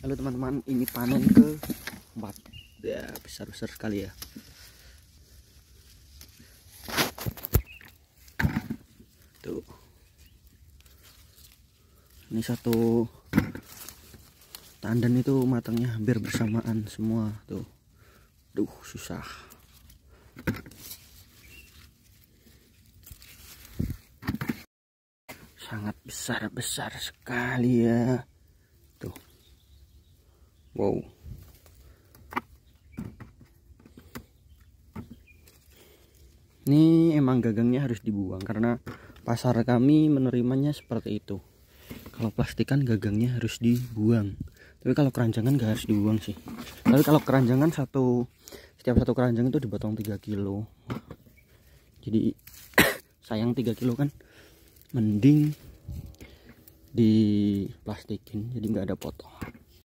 Halo teman-teman, ini panen ke empat. Ya, besar-besar sekali ya. Tuh. Ini satu tandan itu matangnya hampir bersamaan semua tuh. Duh, susah. Sangat besar-besar sekali ya wow ini emang gagangnya harus dibuang karena pasar kami menerimanya seperti itu kalau plastikan gagangnya harus dibuang tapi kalau keranjangan gak harus dibuang sih tapi kalau keranjangan satu setiap satu keranjang itu dipotong 3 kilo jadi sayang 3 kilo kan mending diplastikin jadi nggak ada potongan